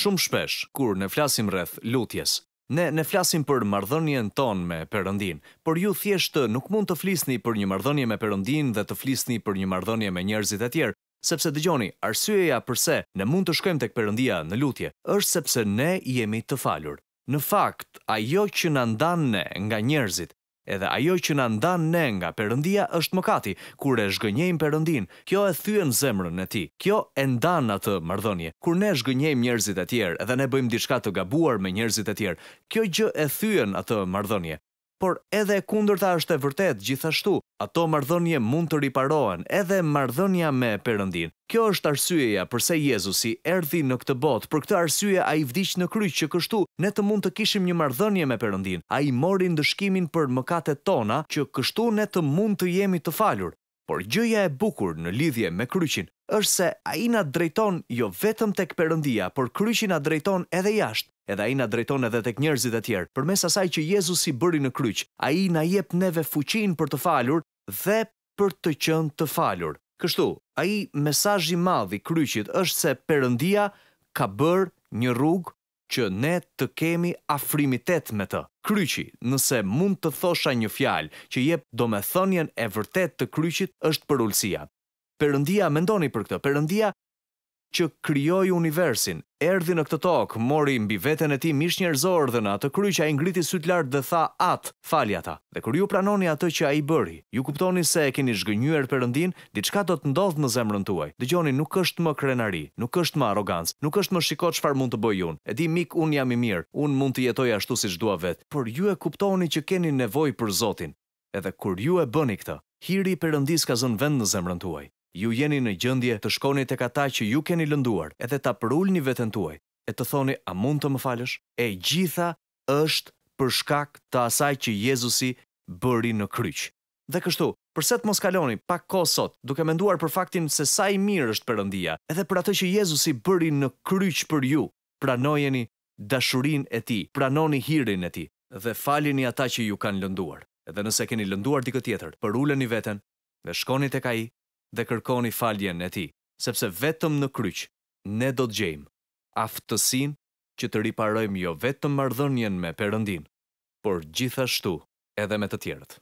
shumë shpesh kur ne flasim rreth lutjes. Ne ne flasim për marrëdhënien ton me Perëndin, por ju thjesht nuk mund të flisni për një marrëdhënie me Perëndin dhe të flisni për një marrëdhënie me njerëzit e tjerë, sepse dëgjoni, arsyeja pse ne mund të shkojmë tek Perëndia në lutje është sepse ne jemi të falur. Në fakt, ajo që na ndan ne nga njerëzit Edhe ajo që na ndan ne nga Perëndia është mëkati, kur e zhgënjejmë Perëndin. Kjo e thyen zemrën e Tij. Kjo e ndan atë mardhonje. Kur ne zhgënjejmë njerëzit e tjerë, edhe ne bëjmë diçka të gabuar me njerëzit e tjerë. Kjo gjë e thyen atë marrëdhënie por edhe e kundërta është e vërtet gjithashtu. Ato marrëdhënie mund të riparohen edhe marrëdhënia me Perëndin. Kjo është arsyeja pse Jezusi erdhi në këtë botë. Për këtë arsye ai vdiq në kryq që kështu ne të mund të kishim një marrëdhënie me Perëndin. Ai mori dëshkimin për mëkatet tona që kështu ne të mund të jemi të falur. Por gjëja e bukur në lidhje me kryqin është se ai na drejton jo vetëm tek Perëndia, por kryqi na drejton edhe jashtë edhe ai na drejton edhe tek njerëzit e tjerë. Përmes asaj që Jezusi bëri në kryq, ai na jep neve fuqinë për të falur dhe për të qenë të falur. Kështu, ai mesazh i madh i kryqit është se Perëndia ka bërë një rrugë që ne të kemi afrimitet me të. Kryqi, nëse mund të thosha një fjalë që jep domethënien e vërtet të kryqit, është përulësia. Perëndia, mendoni për këtë, Perëndia që krijoi universin, erdhi në këtë tokë, mori mbi veten e tij mish njerëzor dhe në atë kryq ai ngriti syt lart dhe tha: "At, fali ata." Dhe kur ju pranoni atë që ai bëri, ju kuptoni se e keni zhgënjur Perëndin, diçka do të ndodhë në zemrën tuaj. Dëgjoni, nuk është më krenari, nuk është më arrogancë, nuk është më shiko çfarë mund të bëj unë. E di mik, unë jam i mirë, unë mund të jetoj ashtu siç dua vetë, por ju e kuptoni që keni nevojë për Zotin. Edhe kur ju e bëni këtë, hiri i Perëndis ka zënë vend në zemrën tuaj ju jeni në gjendje të shkoni tek ata që ju keni lënduar, edhe ta përulni veten tuaj e të thoni a mund të më falësh? E gjitha është për shkak të asaj që Jezusi bëri në kryq. Dhe kështu, përse të mos kaloni pak kohë sot, duke menduar për faktin se sa i mirë është Perëndia, edhe për atë që Jezusi bëri në kryq për ju, pranojeni dashurinë e tij, pranoni hirin e tij dhe falini ata që ju kanë lënduar. Edhe nëse keni lënduar dikë tjetër, përuleni veten dhe shkoni tek ai dhe kërkoni faljen e tij, sepse vetëm në kryq ne do të gjejmë aftësinë që të riparojmë jo vetëm marrëdhënien me Perëndin, por gjithashtu edhe me të tjerët.